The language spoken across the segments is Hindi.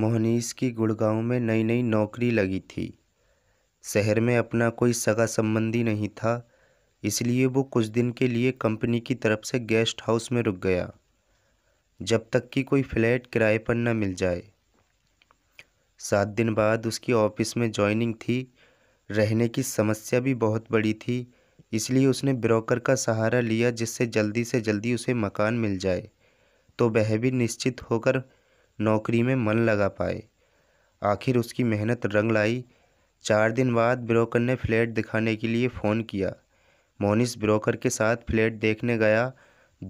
मोहनीश की गुड़गांव में नई नई नौकरी लगी थी शहर में अपना कोई सगा संबंधी नहीं था इसलिए वो कुछ दिन के लिए कंपनी की तरफ से गेस्ट हाउस में रुक गया जब तक कि कोई फ्लैट किराए पर न मिल जाए सात दिन बाद उसकी ऑफिस में जॉइनिंग थी रहने की समस्या भी बहुत बड़ी थी इसलिए उसने ब्रोकर का सहारा लिया जिससे जल्दी से जल्दी उसे मकान मिल जाए तो वह भी निश्चित होकर नौकरी में मन लगा पाए आखिर उसकी मेहनत रंग लाई चार दिन बाद ब्रोकर ने फ्लैट दिखाने के लिए फ़ोन किया मोनिस ब्रोकर के साथ फ्लैट देखने गया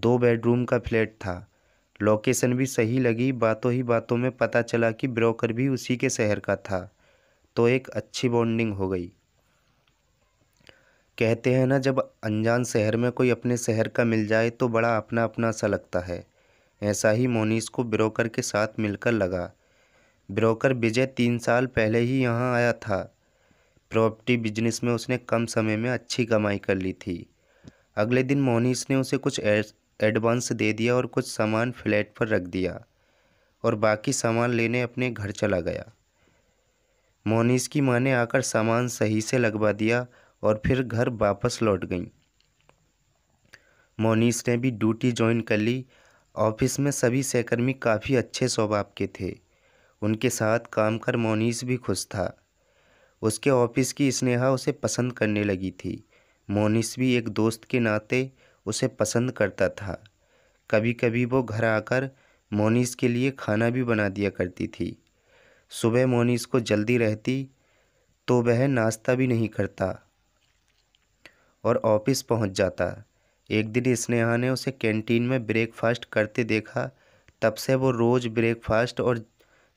दो बेडरूम का फ्लैट था लोकेशन भी सही लगी बातों ही बातों में पता चला कि ब्रोकर भी उसी के शहर का था तो एक अच्छी बॉन्डिंग हो गई कहते हैं ना जब अनजान शहर में कोई अपने शहर का मिल जाए तो बड़ा अपना अपना सा लगता है ऐसा ही मोनीस को ब्रोकर के साथ मिलकर लगा ब्रोकर विजय तीन साल पहले ही यहाँ आया था प्रॉपर्टी बिजनेस में उसने कम समय में अच्छी कमाई कर ली थी अगले दिन मोनीस ने उसे कुछ एडवांस दे दिया और कुछ सामान फ्लैट पर रख दिया और बाकी सामान लेने अपने घर चला गया मोनीस की माँ ने आकर सामान सही से लगवा दिया और फिर घर वापस लौट गई मोनीस ने भी ड्यूटी ज्वाइन कर ली ऑफिस में सभी सहकर्मी काफ़ी अच्छे स्वभाव के थे उनके साथ काम कर मोनीस भी खुश था उसके ऑफिस की स्नेहा उसे पसंद करने लगी थी मोनिस भी एक दोस्त के नाते उसे पसंद करता था कभी कभी वो घर आकर मोनिस के लिए खाना भी बना दिया करती थी सुबह मोनीस को जल्दी रहती तो वह नाश्ता भी नहीं करता और ऑफिस पहुंच जाता एक दिन स्नेहा ने उसे कैंटीन में ब्रेकफास्ट करते देखा तब से वो रोज़ ब्रेकफास्ट और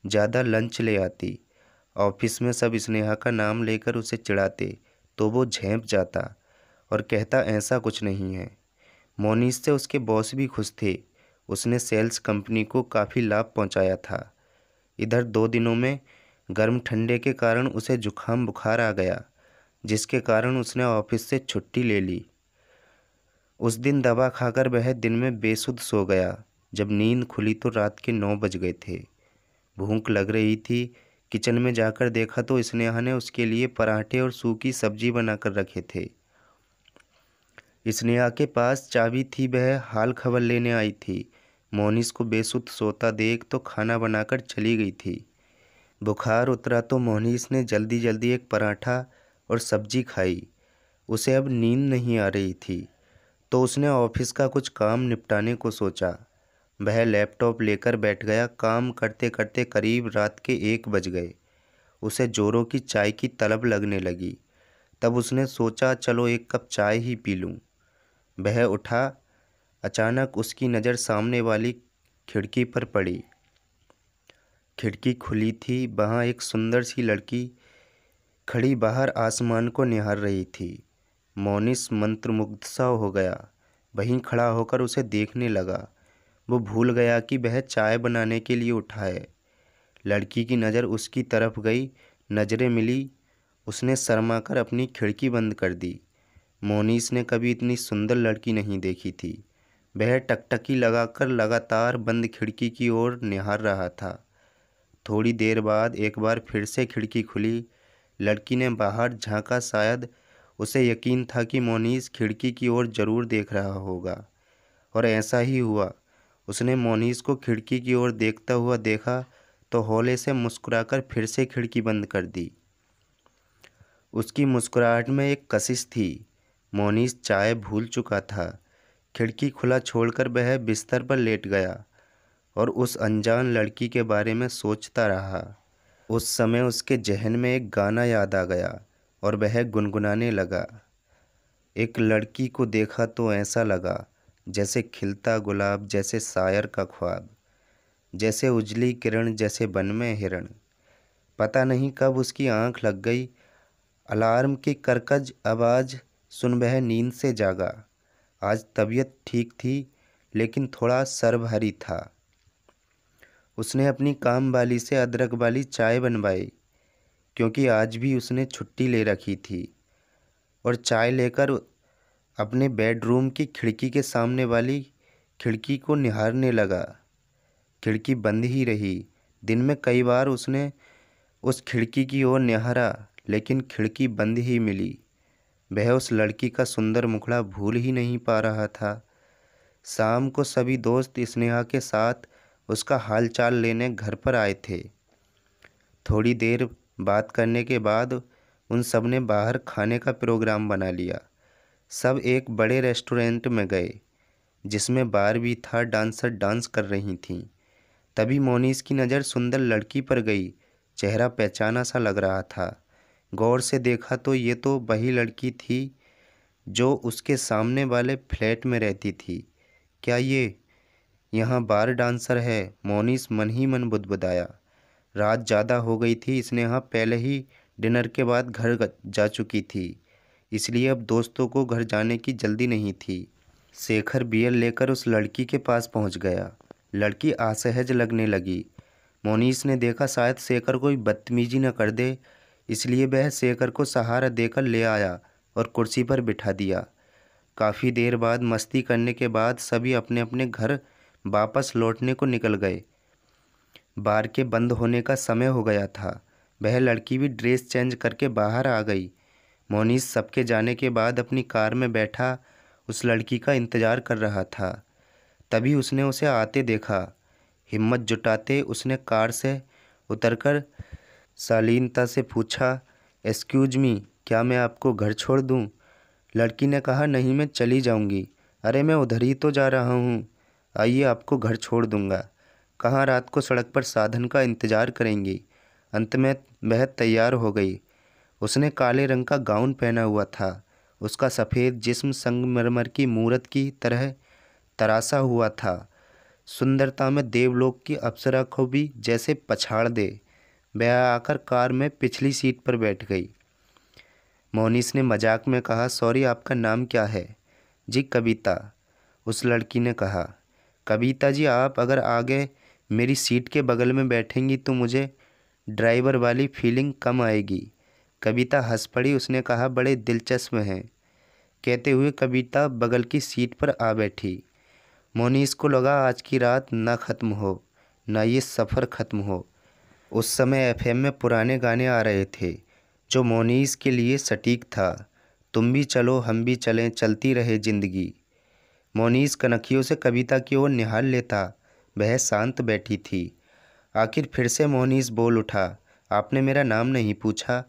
ज़्यादा लंच ले आती ऑफिस में सब स्नेहा का नाम लेकर उसे चिढ़ाते तो वो झेप जाता और कहता ऐसा कुछ नहीं है मोनीस से उसके बॉस भी खुश थे उसने सेल्स कंपनी को काफ़ी लाभ पहुंचाया था इधर दो दिनों में गर्म ठंडे के कारण उसे जुखाम बुखार आ गया जिसके कारण उसने ऑफिस से छुट्टी ले ली उस दिन दवा खाकर वह दिन में बेसुध सो गया जब नींद खुली तो रात के नौ बज गए थे भूख लग रही थी किचन में जाकर देखा तो स्नेहा ने उसके लिए पराठे और सूखी सब्जी बनाकर रखे थे स्नेहा के पास चाबी थी वह हाल खबर लेने आई थी मोनिस को बेसुध सोता देख तो खाना बनाकर चली गई थी बुखार उतरा तो मोनिस ने जल्दी जल्दी एक पराठा और सब्जी खाई उसे अब नींद नहीं आ रही थी तो उसने ऑफिस का कुछ काम निपटाने को सोचा वह लैपटॉप लेकर बैठ गया काम करते करते करीब रात के एक बज गए उसे जोरों की चाय की तलब लगने लगी तब उसने सोचा चलो एक कप चाय ही पी लूँ वह उठा अचानक उसकी नज़र सामने वाली खिड़की पर पड़ी खिड़की खुली थी वहाँ एक सुंदर सी लड़की खड़ी बाहर आसमान को निहार रही थी मोनिस मंत्रमुग्ध सा हो गया वहीं खड़ा होकर उसे देखने लगा वो भूल गया कि वह चाय बनाने के लिए उठा है लड़की की नज़र उसकी तरफ गई नज़रें मिली उसने शर्मा कर अपनी खिड़की बंद कर दी मोनीस ने कभी इतनी सुंदर लड़की नहीं देखी थी वह टकटकी लगाकर लगातार बंद खिड़की की ओर निहार रहा था थोड़ी देर बाद एक बार फिर से खिड़की खुली लड़की ने बाहर झांका शायद उसे यकीन था कि मोनीस खिड़की की ओर ज़रूर देख रहा होगा और ऐसा ही हुआ उसने मोनीस को खिड़की की ओर देखता हुआ देखा तो हौले से मुस्कुराकर फिर से खिड़की बंद कर दी उसकी मुस्कुराहट में एक कशिश थी मोनीस चाय भूल चुका था खिड़की खुला छोड़कर वह बिस्तर पर लेट गया और उस अनजान लड़की के बारे में सोचता रहा उस समय उसके जहन में एक गाना याद आ गया और वह गुनगुनाने लगा एक लड़की को देखा तो ऐसा लगा जैसे खिलता गुलाब जैसे शायर का ख्वाब जैसे उजली किरण जैसे बन में हिरण पता नहीं कब उसकी आंख लग गई अलार्म की करकज आवाज़ सुन वह नींद से जागा आज तबीयत ठीक थी लेकिन थोड़ा सर था उसने अपनी काम वाली से अदरक वाली चाय बनवाई क्योंकि आज भी उसने छुट्टी ले रखी थी और चाय लेकर अपने बेडरूम की खिड़की के सामने वाली खिड़की को निहारने लगा खिड़की बंद ही रही दिन में कई बार उसने उस खिड़की की ओर निहारा लेकिन खिड़की बंद ही मिली वह उस लड़की का सुंदर मुखड़ा भूल ही नहीं पा रहा था शाम को सभी दोस्त स्नेहा के साथ उसका हालचाल लेने घर पर आए थे थोड़ी देर बात करने के बाद उन सब ने बाहर खाने का प्रोग्राम बना लिया सब एक बड़े रेस्टोरेंट में गए जिसमें बार भी था डांसर डांस कर रही थीं तभी मोनीस की नज़र सुंदर लड़की पर गई चेहरा पहचाना सा लग रहा था गौर से देखा तो ये तो वही लड़की थी जो उसके सामने वाले फ्लैट में रहती थी क्या ये यहाँ बार डांसर है मोनीस मन ही मन बुदबुदाया रात ज़्यादा हो गई थी स्नेहा पहले ही डिनर के बाद घर जा चुकी थी इसलिए अब दोस्तों को घर जाने की जल्दी नहीं थी शेखर बियर लेकर उस लड़की के पास पहुंच गया लड़की असहज लगने लगी मोनीस ने देखा शायद शेखर कोई बदतमीजी न कर दे इसलिए वह शेखर को सहारा देकर ले आया और कुर्सी पर बिठा दिया काफ़ी देर बाद मस्ती करने के बाद सभी अपने अपने घर वापस लौटने को निकल गए बार के बंद होने का समय हो गया था वह लड़की भी ड्रेस चेंज करके बाहर आ गई मोनिस सबके जाने के बाद अपनी कार में बैठा उस लड़की का इंतज़ार कर रहा था तभी उसने उसे आते देखा हिम्मत जुटाते उसने कार से उतरकर सालीनता से पूछा एक्सक्यूज मी क्या मैं आपको घर छोड़ दूँ लड़की ने कहा नहीं मैं चली जाऊँगी अरे मैं उधर ही तो जा रहा हूँ आइए आपको घर छोड़ दूँगा कहाँ रात को सड़क पर साधन का इंतज़ार करेंगी अंत में वह तैयार हो गई उसने काले रंग का गाउन पहना हुआ था उसका सफ़ेद जिस्म संगमरमर की मूरत की तरह तरासा हुआ था सुंदरता में देवलोक की अप्सरा को भी जैसे पछाड़ दे वह आकर कार में पिछली सीट पर बैठ गई मोनिस ने मजाक में कहा सॉरी आपका नाम क्या है जी कविता उस लड़की ने कहा कविता जी आप अगर आगे मेरी सीट के बगल में बैठेंगी तो मुझे ड्राइवर वाली फीलिंग कम आएगी कविता हंस पड़ी उसने कहा बड़े दिलचस्प हैं कहते हुए कविता बगल की सीट पर आ बैठी मोनीस को लगा आज की रात ना ख़त्म हो ना ये सफ़र ख़त्म हो उस समय एफएम में पुराने गाने आ रहे थे जो मोनीस के लिए सटीक था तुम भी चलो हम भी चलें चलती रहे ज़िंदगी मोनीस कनखियों से कविता की ओर निहाल लेता वह शांत बैठी थी आखिर फिर से मोहनीस बोल उठा आपने मेरा नाम नहीं पूछा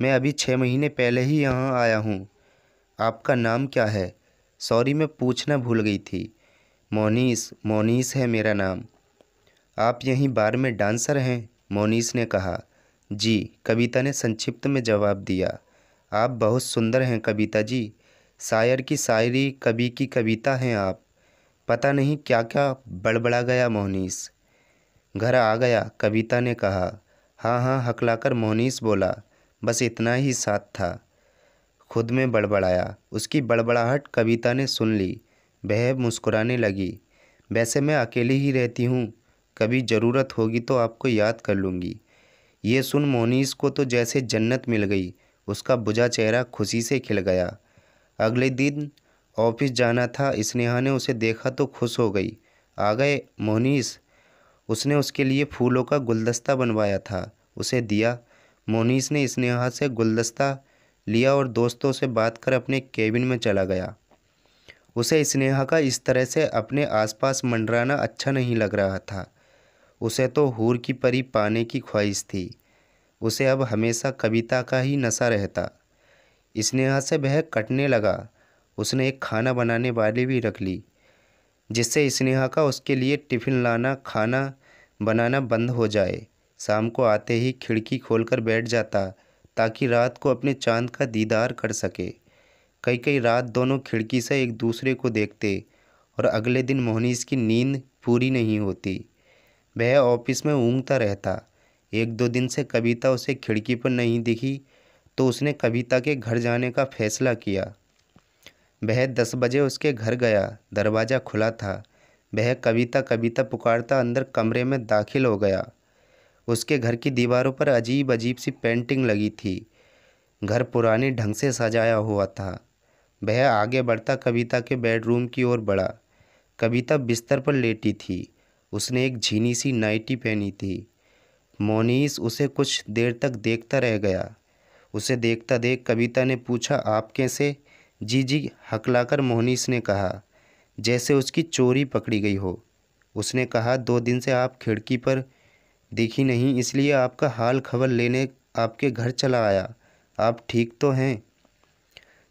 मैं अभी छः महीने पहले ही यहाँ आया हूँ आपका नाम क्या है सॉरी मैं पूछना भूल गई थी मोनीस मोनीस है मेरा नाम आप यहीं बार में डांसर हैं मोनीस ने कहा जी कविता ने संक्षिप्त में जवाब दिया आप बहुत सुंदर हैं कविता जी शायर की शायरी कवि की कविता हैं आप पता नहीं क्या क्या बड़बड़ा गया मोहनीस घर आ गया कविता ने कहा हाँ हाँ हकलाकर मोहनीस बोला बस इतना ही साथ था खुद में बड़बड़ाया उसकी बड़बड़ाहट कविता ने सुन ली वह मुस्कुराने लगी वैसे मैं अकेली ही रहती हूँ कभी ज़रूरत होगी तो आपको याद कर लूँगी ये सुन मोनीस को तो जैसे जन्नत मिल गई उसका बुझा चेहरा खुशी से खिल गया अगले दिन ऑफिस जाना था स्नेहा ने उसे देखा तो खुश हो गई आ गए मोहनीस उसने उसके लिए फूलों का गुलदस्ता बनवाया था उसे दिया मोनीस ने स्नेहा से गुलदस्ता लिया और दोस्तों से बात कर अपने केबिन में चला गया उसे स्नेहा का इस तरह से अपने आसपास मंडराना अच्छा नहीं लग रहा था उसे तो हूर की परी पाने की ख्वाहिश थी उसे अब हमेशा कविता का ही नशा रहता स्नेहा से वह कटने लगा उसने एक खाना बनाने वाली भी रख ली जिससे स्नेहा का उसके लिए टिफ़िन लाना खाना बनाना बंद हो जाए शाम को आते ही खिड़की खोलकर बैठ जाता ताकि रात को अपने चांद का दीदार कर सके कई कई रात दोनों खिड़की से एक दूसरे को देखते और अगले दिन मोहनीश की नींद पूरी नहीं होती वह ऑफिस में ऊँगता रहता एक दो दिन से कविता उसे खिड़की पर नहीं दिखी तो उसने कविता के घर जाने का फैसला किया वह दस बजे उसके घर गया दरवाज़ा खुला था वह कविता कविता पुकारता अंदर कमरे में दाखिल हो गया उसके घर की दीवारों पर अजीब अजीब सी पेंटिंग लगी थी घर पुराने ढंग से सजाया हुआ था वह आगे बढ़ता कविता के बेडरूम की ओर बढ़ा कविता बिस्तर पर लेटी थी उसने एक झीनी सी नाइटी पहनी थी मोनीस उसे कुछ देर तक देखता रह गया उसे देखता देख कविता ने पूछा आप कैसे जी जी हकलाकर मोहनीस ने कहा जैसे उसकी चोरी पकड़ी गई हो उसने कहा दो दिन से आप खिड़की पर दिखी नहीं इसलिए आपका हाल खबर लेने आपके घर चला आया आप ठीक तो हैं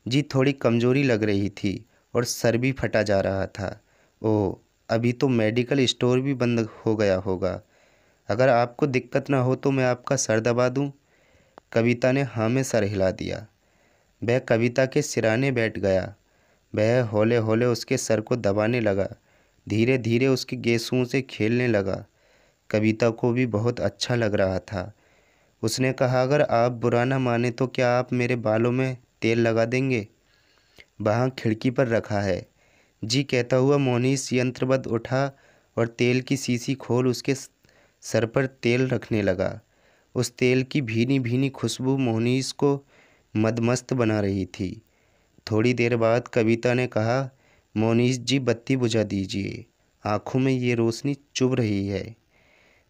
जी थोड़ी कमजोरी लग रही थी और सर भी फटा जा रहा था ओह अभी तो मेडिकल स्टोर भी बंद हो गया होगा अगर आपको दिक्कत ना हो तो मैं आपका सर दबा दूं। कविता ने हाँ में सर हिला दिया वह कविता के सिराने बैठ गया वह हौले हौले उसके सर को दबाने लगा धीरे धीरे उसके गेसुओं से खेलने लगा कविता को भी बहुत अच्छा लग रहा था उसने कहा अगर आप बुरा ना माने तो क्या आप मेरे बालों में तेल लगा देंगे वहाँ खिड़की पर रखा है जी कहता हुआ मोनीस यंत्रबद्ध उठा और तेल की सीसी खोल उसके सर पर तेल रखने लगा उस तेल की भीनी भीनी खुशबू मोहनीस को मदमस्त बना रही थी थोड़ी देर बाद कविता ने कहा मोनीश जी बत्ती बुझा दीजिए आँखों में ये रोशनी चुभ रही है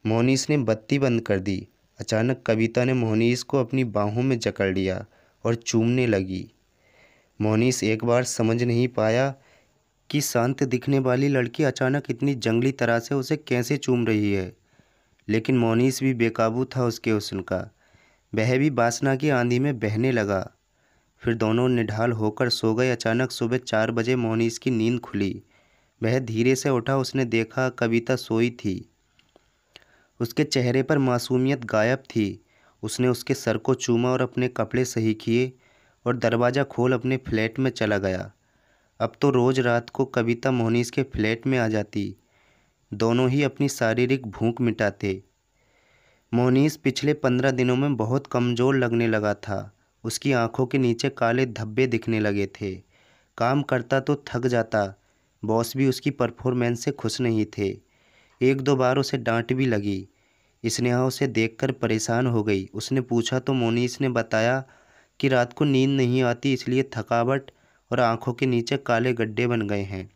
मोनीश ने बत्ती बंद कर दी अचानक कविता ने मोनीश को अपनी बाहों में जकड़ लिया और चूमने लगी मोनीश एक बार समझ नहीं पाया कि शांत दिखने वाली लड़की अचानक इतनी जंगली तरह से उसे कैसे चूम रही है लेकिन मोनीस भी बेकाबू था उसके हुस्न का वह भी बासना की आंधी में बहने लगा फिर दोनों निढाल होकर सो गए अचानक सुबह चार बजे मोहनीस की नींद खुली वह धीरे से उठा उसने देखा कविता सोई थी उसके चेहरे पर मासूमियत गायब थी उसने उसके सर को चूमा और अपने कपड़े सही किए और दरवाज़ा खोल अपने फ्लैट में चला गया अब तो रोज़ रात को कविता मोहनीस के फ्लैट में आ जाती दोनों ही अपनी शारीरिक भूख मिटाते मोनीस पिछले पंद्रह दिनों में बहुत कमज़ोर लगने लगा था उसकी आँखों के नीचे काले धब्बे दिखने लगे थे काम करता तो थक जाता बॉस भी उसकी परफॉर्मेंस से खुश नहीं थे एक दो बार उसे डांट भी लगी स्नेहा उसे देखकर परेशान हो गई उसने पूछा तो मोनीस ने बताया कि रात को नींद नहीं आती इसलिए थकावट और आंखों के नीचे काले गड्ढे बन गए हैं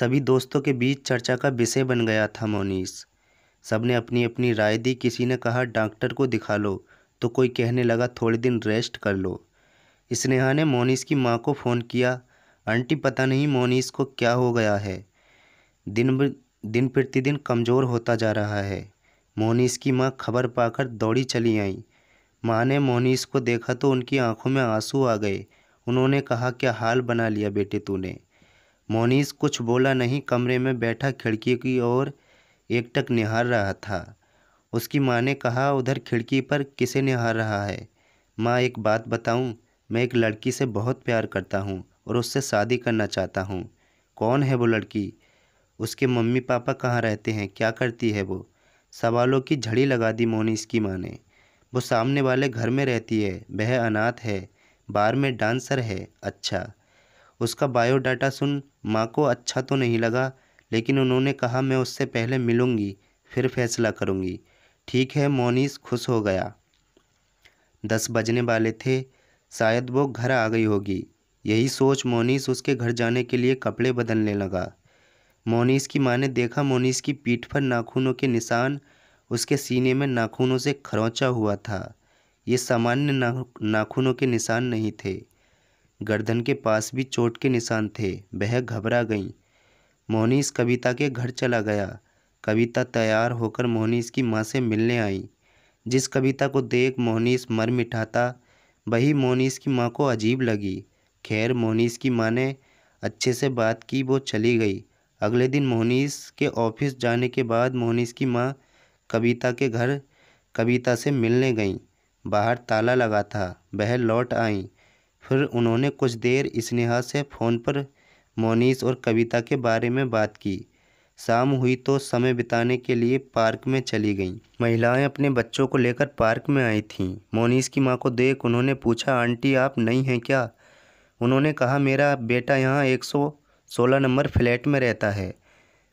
सभी दोस्तों के बीच चर्चा का विषय बन गया था मोनीस सब ने अपनी अपनी राय दी किसी ने कहा डॉक्टर को दिखा लो तो कोई कहने लगा थोड़े दिन रेस्ट कर लो स्नेहा ने मोनीस की माँ को फ़ोन किया आंटी पता नहीं मोनीस को क्या हो गया है दिन दिन प्रतिदिन कमज़ोर होता जा रहा है मोनीस की माँ खबर पाकर दौड़ी चली आई माँ ने मोनीस को देखा तो उनकी आंखों में आंसू आ गए उन्होंने कहा क्या हाल बना लिया बेटे तूने मोनीस कुछ बोला नहीं कमरे में बैठा खिड़की की ओर एकटक निहार रहा था उसकी माँ ने कहा उधर खिड़की पर किसे निहार रहा है माँ एक बात बताऊँ मैं एक लड़की से बहुत प्यार करता हूँ और उससे शादी करना चाहता हूँ कौन है वो लड़की उसके मम्मी पापा कहाँ रहते हैं क्या करती है वो सवालों की झड़ी लगा दी मोनीस की माँ ने वो सामने वाले घर में रहती है वह अनाथ है बार में डांसर है अच्छा उसका बायोडाटा सुन माँ को अच्छा तो नहीं लगा लेकिन उन्होंने कहा मैं उससे पहले मिलूँगी फिर फैसला करूँगी ठीक है मोनिस खुश हो गया दस बजने वाले थे शायद वो घर आ गई होगी यही सोच मोनीस उसके घर जाने के लिए कपड़े बदलने लगा मोनीस की माँ ने देखा मोनीस की पीठ पर नाखूनों के निशान उसके सीने में नाखूनों से खरोंचा हुआ था ये सामान्य नाखूनों के निशान नहीं थे गर्दन के पास भी चोट के निशान थे वह घबरा गईं मोहनीश कविता के घर चला गया कविता तैयार होकर मोहनीश की माँ से मिलने आई जिस कविता को देख मोहनीश मर मिठाता वही मोहनीश की माँ को अजीब लगी खैर मोहनीश की माँ ने अच्छे से बात की वो चली गई अगले दिन मोहनीश के ऑफिस जाने के बाद मोहनीश की माँ कविता के घर कविता से मिलने गई बाहर ताला लगा था वह लौट आई फिर उन्होंने कुछ देर स्नेहा से फ़ोन पर मोनीस और कविता के बारे में बात की शाम हुई तो समय बिताने के लिए पार्क में चली गईं महिलाएं अपने बच्चों को लेकर पार्क में आई थीं मोनीस की माँ को देख उन्होंने पूछा आंटी आप नहीं हैं क्या उन्होंने कहा मेरा बेटा यहाँ एक सौ सोलह नंबर फ्लैट में रहता है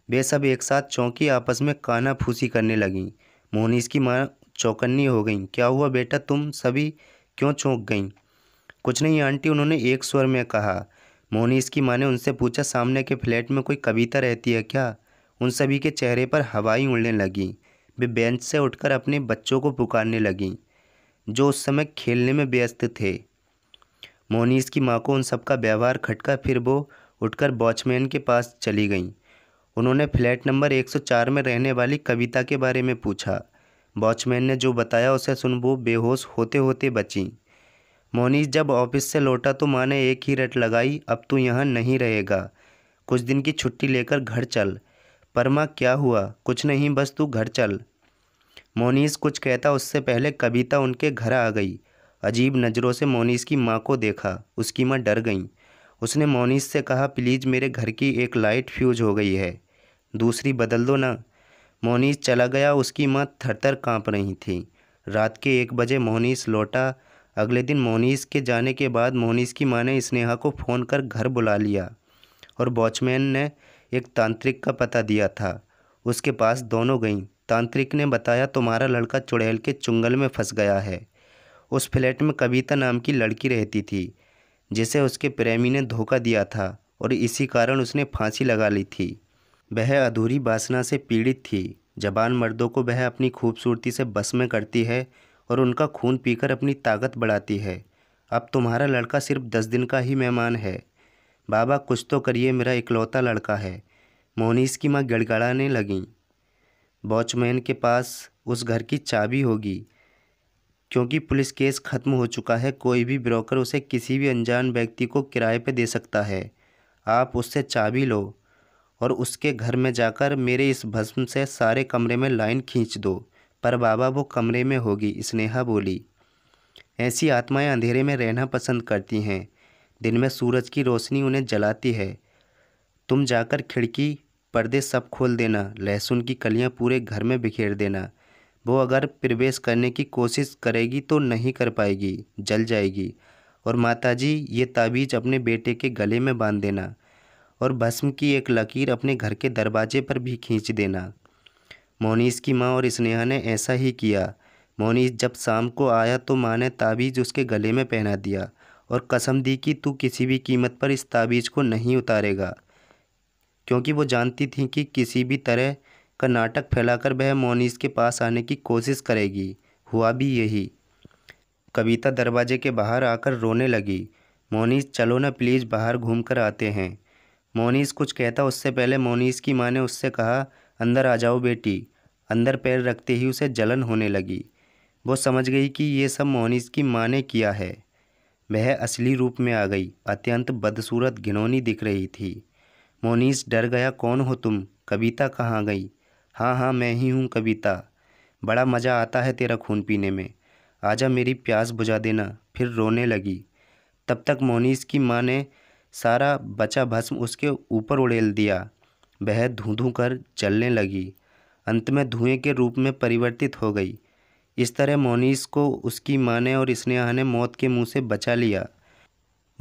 वे सब एक साथ चौंकी आपस में काना फूसी करने लगीं मोनीस की माँ चौकन्नी हो गईं क्या हुआ बेटा तुम सभी क्यों चौंक गईं कुछ नहीं आंटी उन्होंने एक स्वर में कहा मोनीस की माँ ने उनसे पूछा सामने के फ्लैट में कोई कविता रहती है क्या उन सभी के चेहरे पर हवाई उड़ने लगीं वे बेंच से उठकर अपने बच्चों को पुकारने लगीं जो उस समय खेलने में व्यस्त थे मोनीस की माँ को उन सबका व्यवहार खटका फिर वो उठकर वॉचमैन के पास चली गईं उन्होंने फ्लैट नंबर 104 में रहने वाली कविता के बारे में पूछा वॉचमैन ने जो बताया उसे सुन वो बेहोश होते होते बचीं मोनीस जब ऑफिस से लौटा तो माँ ने एक ही रट लगाई अब तू यहाँ नहीं रहेगा कुछ दिन की छुट्टी लेकर घर चल पर माँ क्या हुआ कुछ नहीं बस तू घर चल मोनीस कुछ कहता उससे पहले कविता उनके घर आ गई अजीब नज़रों से मोनीस की माँ को देखा उसकी माँ डर गई उसने मोनीस से कहा प्लीज़ मेरे घर की एक लाइट फ्यूज हो गई है दूसरी बदल दो ना मोनीस चला गया उसकी माँ थरथर कांप रही थी रात के एक बजे मोनीस लौटा अगले दिन मोनीस के जाने के बाद मोनीस की माँ ने स्नेहा को फ़ोन कर घर बुला लिया और वॉचमैन ने एक तांत्रिक का पता दिया था उसके पास दोनों गईं तांत्रिक ने बताया तुम्हारा लड़का चुड़ैल के चुंगल में फंस गया है उस फ्लैट में कविता नाम की लड़की रहती थी जिसे उसके प्रेमी ने धोखा दिया था और इसी कारण उसने फांसी लगा ली थी वह अधूरी बासना से पीड़ित थी जबान मर्दों को वह अपनी खूबसूरती से बस में करती है और उनका खून पीकर अपनी ताकत बढ़ाती है अब तुम्हारा लड़का सिर्फ दस दिन का ही मेहमान है बाबा कुछ तो करिए मेरा इकलौता लड़का है मोहनीस की माँ गड़गड़ाने लगीं वॉचमैन के पास उस घर की चाबी होगी क्योंकि पुलिस केस खत्म हो चुका है कोई भी ब्रोकर उसे किसी भी अनजान व्यक्ति को किराए पर दे सकता है आप उससे चाबी लो और उसके घर में जाकर मेरे इस भस्म से सारे कमरे में लाइन खींच दो पर बाबा वो कमरे में होगी स्नेहा बोली ऐसी आत्माएं अंधेरे में रहना पसंद करती हैं दिन में सूरज की रोशनी उन्हें जलाती है तुम जाकर खिड़की पर्दे सब खोल देना लहसुन की कलियां पूरे घर में बिखेर देना वो अगर प्रवेश करने की कोशिश करेगी तो नहीं कर पाएगी जल जाएगी और माताजी ये ताबीज अपने बेटे के गले में बांध देना और भस्म की एक लकीर अपने घर के दरवाजे पर भी खींच देना मोनीस की माँ और स्नेहा ने ऐसा ही किया मोनीस जब शाम को आया तो माँ ने ताबीज़ उसके गले में पहना दिया और कसम दी कि तू किसी भी कीमत पर इस ताबीज़ को नहीं उतारेगा क्योंकि वो जानती थी कि किसी भी तरह का नाटक फैलाकर वह मोनीस के पास आने की कोशिश करेगी हुआ भी यही कविता दरवाजे के बाहर आकर रोने लगी मोनीस चलो ना प्लीज़ बाहर घूम कर आते हैं मोनीस कुछ कहता उससे पहले मोनीस की माँ ने उससे कहा अंदर आ जाओ बेटी अंदर पैर रखते ही उसे जलन होने लगी वो समझ गई कि ये सब मोहनीस की माँ ने किया है वह असली रूप में आ गई अत्यंत बदसूरत घिनौनी दिख रही थी मोनीस डर गया कौन हो तुम कविता कहाँ गई हाँ हाँ मैं ही हूँ कविता बड़ा मज़ा आता है तेरा खून पीने में आजा मेरी प्यास बुझा देना फिर रोने लगी तब तक मोनीस की माँ ने सारा बचा भस्म उसके ऊपर उड़ेल दिया वह धूं धूं कर जलने लगी अंत में धुएं के रूप में परिवर्तित हो गई इस तरह मोनीस को उसकी माँ ने और स्नेहा ने मौत के मुंह से बचा लिया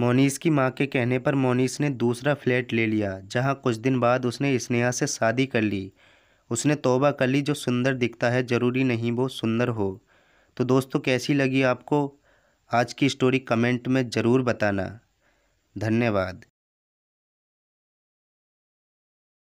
मोनीस की माँ के कहने पर मोनीस ने दूसरा फ्लैट ले लिया जहाँ कुछ दिन बाद उसने स्नेहा से शादी कर ली उसने तोबा कर ली जो सुंदर दिखता है ज़रूरी नहीं वो सुंदर हो तो दोस्तों कैसी लगी आपको आज की स्टोरी कमेंट में ज़रूर बताना धन्यवाद